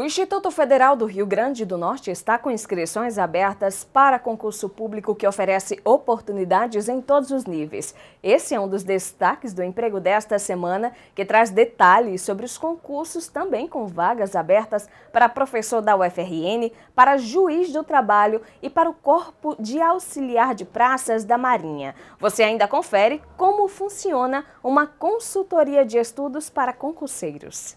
O Instituto Federal do Rio Grande do Norte está com inscrições abertas para concurso público que oferece oportunidades em todos os níveis. Esse é um dos destaques do emprego desta semana, que traz detalhes sobre os concursos também com vagas abertas para professor da UFRN, para juiz do trabalho e para o Corpo de Auxiliar de Praças da Marinha. Você ainda confere como funciona uma consultoria de estudos para concurseiros.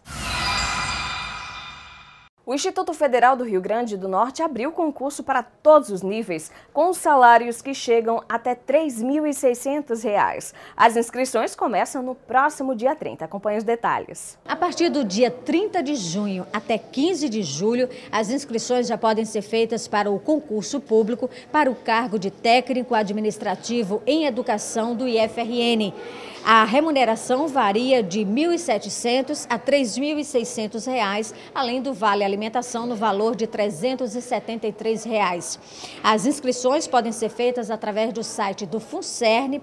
O Instituto Federal do Rio Grande do Norte abriu concurso para todos os níveis, com salários que chegam até R$ 3.600. As inscrições começam no próximo dia 30. Acompanhe os detalhes. A partir do dia 30 de junho até 15 de julho, as inscrições já podem ser feitas para o concurso público para o cargo de técnico administrativo em educação do IFRN. A remuneração varia de R$ 1.700 a R$ 3.600, reais, além do vale alimentação no valor de R$ 373. Reais. As inscrições podem ser feitas através do site do funcerne.br,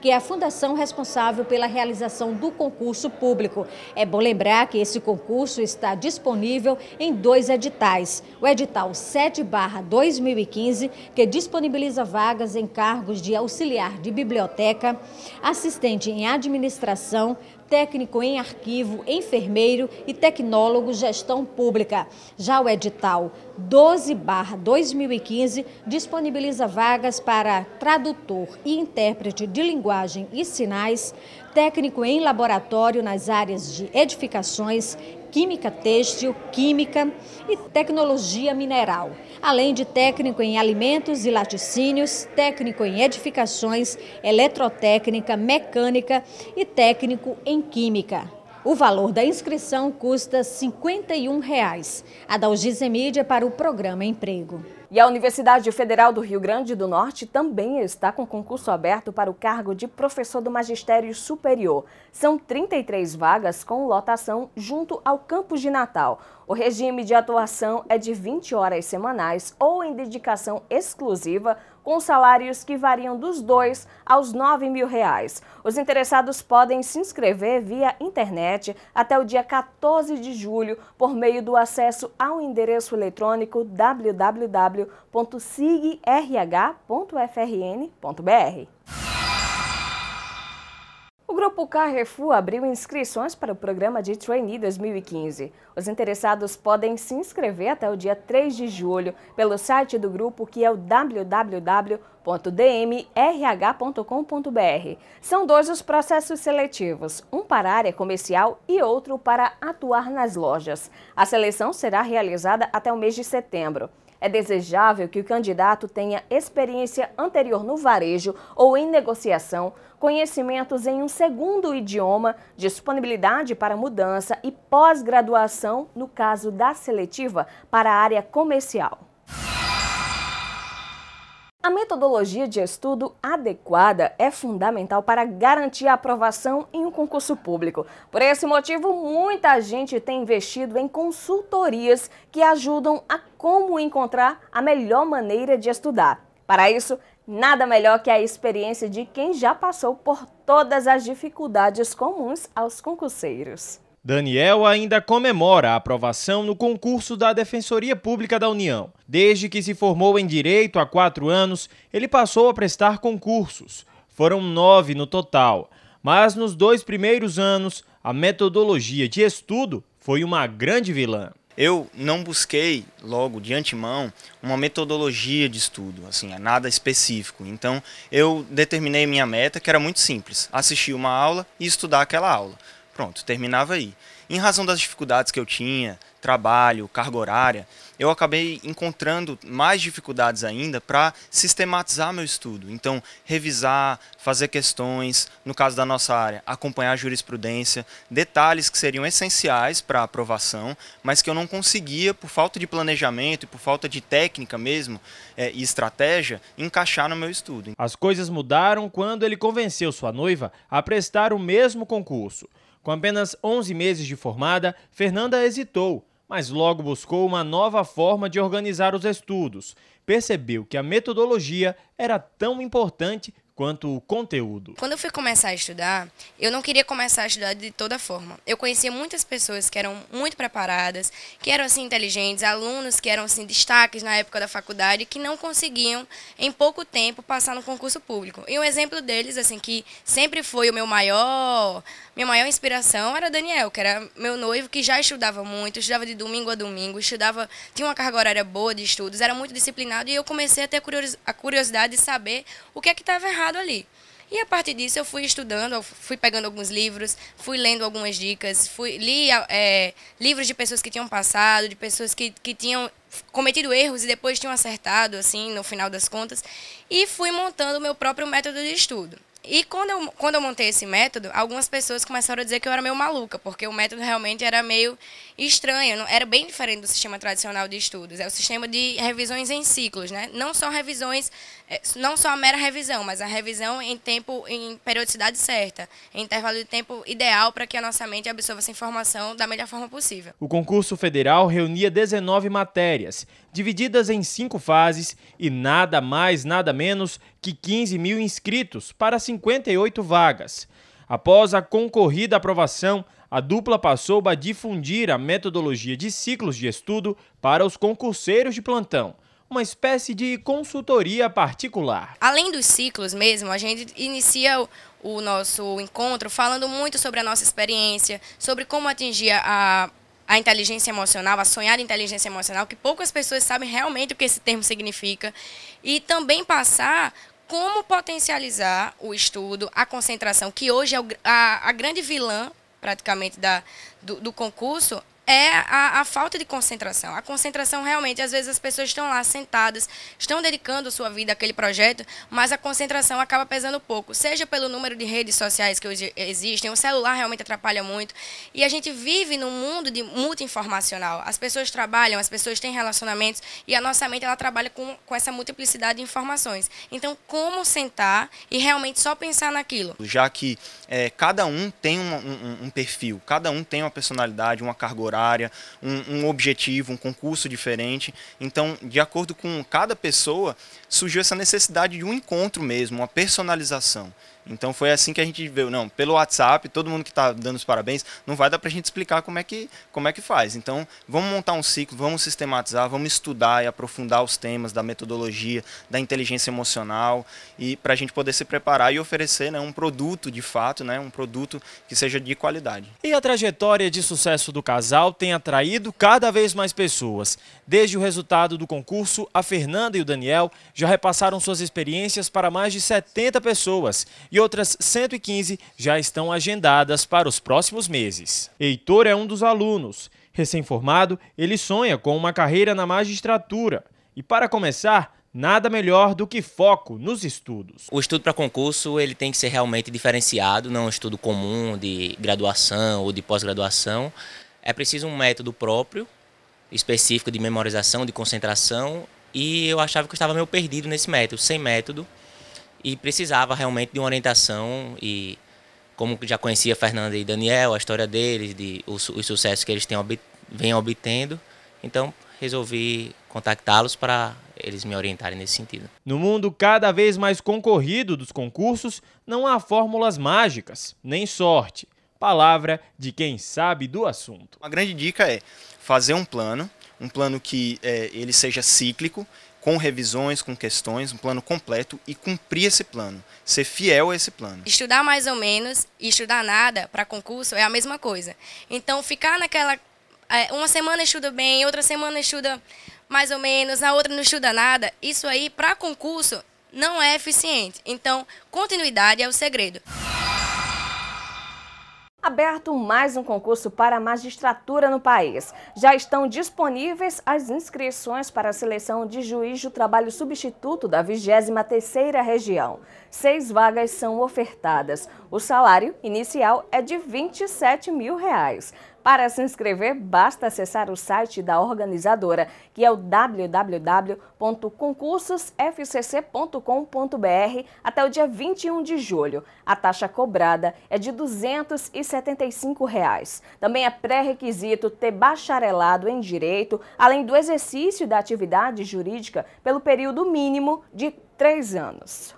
que é a fundação responsável pela realização do concurso público. É bom lembrar que esse concurso está disponível em dois editais. O edital 7/2015, que disponibiliza vagas em cargos de auxiliar de biblioteca, a assistente em administração, técnico em arquivo, enfermeiro e tecnólogo gestão pública. Já o edital 12/2015 disponibiliza vagas para tradutor e intérprete de linguagem e sinais, técnico em laboratório nas áreas de edificações, química têxtil, química e tecnologia mineral, além de técnico em alimentos e laticínios, técnico em edificações, eletrotécnica, mecânica e técnico em química. O valor da inscrição custa R$ 51,00. Reais. A Dalgisa Mídia para o programa Emprego. E a Universidade Federal do Rio Grande do Norte também está com concurso aberto para o cargo de professor do Magistério Superior. São 33 vagas com lotação junto ao campus de Natal. O regime de atuação é de 20 horas semanais ou em dedicação exclusiva com salários que variam dos 2 aos 9 mil reais. Os interessados podem se inscrever via internet até o dia 14 de julho por meio do acesso ao endereço eletrônico www.sigrh.frn.br. Grupo Carrefour abriu inscrições para o programa de Trainee 2015. Os interessados podem se inscrever até o dia 3 de julho pelo site do grupo, que é o www.dmrh.com.br. São dois os processos seletivos, um para a área comercial e outro para atuar nas lojas. A seleção será realizada até o mês de setembro. É desejável que o candidato tenha experiência anterior no varejo ou em negociação, conhecimentos em um segundo idioma, disponibilidade para mudança e pós-graduação, no caso da seletiva, para a área comercial. A metodologia de estudo adequada é fundamental para garantir a aprovação em um concurso público. Por esse motivo, muita gente tem investido em consultorias que ajudam a como encontrar a melhor maneira de estudar. Para isso, nada melhor que a experiência de quem já passou por todas as dificuldades comuns aos concurseiros. Daniel ainda comemora a aprovação no concurso da Defensoria Pública da União. Desde que se formou em Direito há quatro anos, ele passou a prestar concursos. Foram nove no total. Mas nos dois primeiros anos, a metodologia de estudo foi uma grande vilã. Eu não busquei logo de antemão uma metodologia de estudo, assim, é nada específico. Então, eu determinei minha meta, que era muito simples: assistir uma aula e estudar aquela aula. Pronto, terminava aí. Em razão das dificuldades que eu tinha, trabalho, carga horária, eu acabei encontrando mais dificuldades ainda para sistematizar meu estudo. Então, revisar, fazer questões, no caso da nossa área, acompanhar a jurisprudência, detalhes que seriam essenciais para a aprovação, mas que eu não conseguia, por falta de planejamento e por falta de técnica mesmo é, e estratégia, encaixar no meu estudo. As coisas mudaram quando ele convenceu sua noiva a prestar o mesmo concurso. Com apenas 11 meses de formada, Fernanda hesitou, mas logo buscou uma nova forma de organizar os estudos. Percebeu que a metodologia era tão importante quanto o conteúdo? Quando eu fui começar a estudar, eu não queria começar a estudar de toda forma. Eu conhecia muitas pessoas que eram muito preparadas, que eram assim inteligentes, alunos que eram assim destaques na época da faculdade, que não conseguiam em pouco tempo passar no concurso público. E um exemplo deles assim que sempre foi o meu maior, minha maior inspiração era Daniel, que era meu noivo que já estudava muito, estudava de domingo a domingo, estudava, tinha uma carga horária boa de estudos, era muito disciplinado e eu comecei a ter a curiosidade de saber o que é que estava errado ali. E a partir disso eu fui estudando, fui pegando alguns livros, fui lendo algumas dicas, fui li é, livros de pessoas que tinham passado, de pessoas que, que tinham cometido erros e depois tinham acertado, assim, no final das contas, e fui montando o meu próprio método de estudo. E quando eu, quando eu montei esse método, algumas pessoas começaram a dizer que eu era meio maluca, porque o método realmente era meio estranho, não, era bem diferente do sistema tradicional de estudos. É o sistema de revisões em ciclos, né? Não só revisões é, não só a mera revisão, mas a revisão em tempo, em periodicidade certa, em intervalo de tempo ideal para que a nossa mente absorva essa informação da melhor forma possível. O concurso federal reunia 19 matérias, divididas em cinco fases e nada mais, nada menos que 15 mil inscritos para 58 vagas. Após a concorrida aprovação, a dupla passou a difundir a metodologia de ciclos de estudo para os concurseiros de plantão uma espécie de consultoria particular. Além dos ciclos mesmo, a gente inicia o, nosso encontro falando muito sobre a nossa experiência, sobre como atingir a a inteligência emocional, a sonhada inteligência emocional, que poucas pessoas sabem realmente o que esse termo significa, e também passar como potencializar o estudo, a concentração, que hoje é a, a grande vilã, praticamente, da, do, do concurso, é a, a, falta de concentração. A concentração realmente, às vezes as pessoas estão lá sentadas, estão dedicando a sua vida àquele projeto, mas a concentração acaba pesando pouco, seja pelo número de redes sociais que hoje existem, o celular realmente atrapalha muito, e a gente vive num mundo de multi-informacional. As pessoas trabalham, as pessoas têm relacionamentos, e a nossa mente ela trabalha com, com essa multiplicidade de informações. Então, como sentar e realmente só pensar naquilo? Já que é, cada um tem um, um, um perfil, cada um tem uma personalidade, uma carga horária, um, um objetivo, um concurso diferente. Então, de acordo com cada pessoa, surgiu essa necessidade de um encontro mesmo, uma personalização. Então foi assim que a gente veio, não, pelo WhatsApp, todo mundo que está dando os parabéns, não vai dar para a gente explicar como é, que, como é que faz. Então vamos montar um ciclo, vamos sistematizar, vamos estudar e aprofundar os temas da metodologia, da inteligência emocional, e para a gente poder se preparar e oferecer né, um produto de fato, né, um produto que seja de qualidade. E a trajetória de sucesso do casal tem atraído cada vez mais pessoas. Desde o resultado do concurso, a Fernanda e o Daniel já repassaram suas experiências para mais de 70 pessoas. E e outras 115 já estão agendadas para os próximos meses. Heitor é um dos alunos. Recém-formado, ele sonha com uma carreira na magistratura. E para começar, nada melhor do que foco nos estudos. O estudo para concurso ele tem que ser realmente diferenciado, não é um estudo comum de graduação ou de pós-graduação. É preciso um método próprio, específico de memorização, de concentração, e eu achava que eu estava meio perdido nesse método, sem método e precisava realmente de uma orientação e como já conhecia Fernanda e Daniel, a história deles, de os, os sucessos que eles têm vêm obtendo, então resolvi contactá-los para eles me orientarem nesse sentido. No mundo cada vez mais concorrido dos concursos, não há fórmulas mágicas, nem sorte. Palavra de quem sabe do assunto. Uma grande dica é fazer um plano, um plano que é, ele seja cíclico com revisões, com questões, um plano completo e cumprir esse plano, ser fiel a esse plano. Estudar mais ou menos e estudar nada para concurso é a mesma coisa. Então, ficar naquela. É, uma semana estuda bem, outra semana estuda mais ou menos, na outra não estuda nada, isso aí, para concurso, não é eficiente. Então, continuidade é o segredo aberto mais um concurso para a magistratura no país. Já estão disponíveis as inscrições para a seleção de juiz do trabalho substituto da 23ª região. Seis vagas são ofertadas. O salário inicial é de R$ 27 mil. Reais. Para se inscrever, basta acessar o site da organizadora, que é o www.concursosfcc.com.br até o dia 21 de julho. A taxa cobrada é de R$ 275. Reais. Também é pré-requisito ter bacharelado em Direito, além do exercício da atividade jurídica pelo período mínimo de três anos.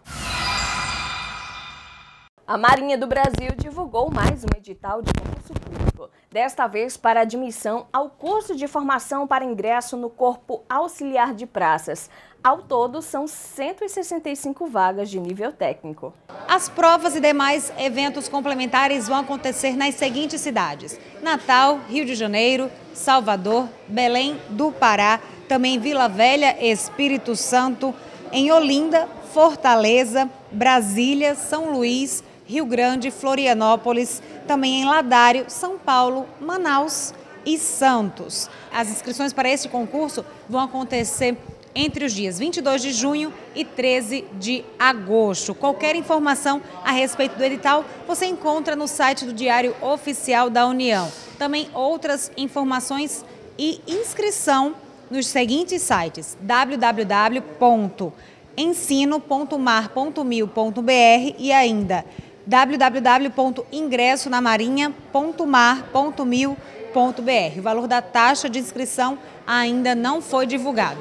A Marinha do Brasil divulgou mais um edital de concurso público, desta vez para admissão ao curso de formação para ingresso no Corpo Auxiliar de Praças. Ao todo, são 165 vagas de nível técnico. As provas e demais eventos complementares vão acontecer nas seguintes cidades: Natal, Rio de Janeiro, Salvador, Belém do Pará, também Vila Velha, Espírito Santo, em Olinda, Fortaleza, Brasília, São Luís, Rio Grande, Florianópolis, também em Ladário, São Paulo, Manaus e Santos. As inscrições para este concurso vão acontecer entre os dias 22 de junho e 13 de agosto. Qualquer informação a respeito do edital você encontra no site do Diário Oficial da União. Também outras informações e inscrição nos seguintes sites: www.ensino.mar.mil.br e ainda www.ingressonamarinha.mar.mil.br. O valor da taxa de inscrição ainda não foi divulgado.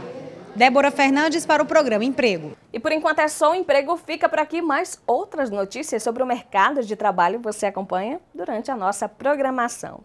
Débora Fernandes para o programa Emprego. E por enquanto é só o emprego, fica por aqui. Mais outras notícias sobre o mercado de trabalho você acompanha durante a nossa programação.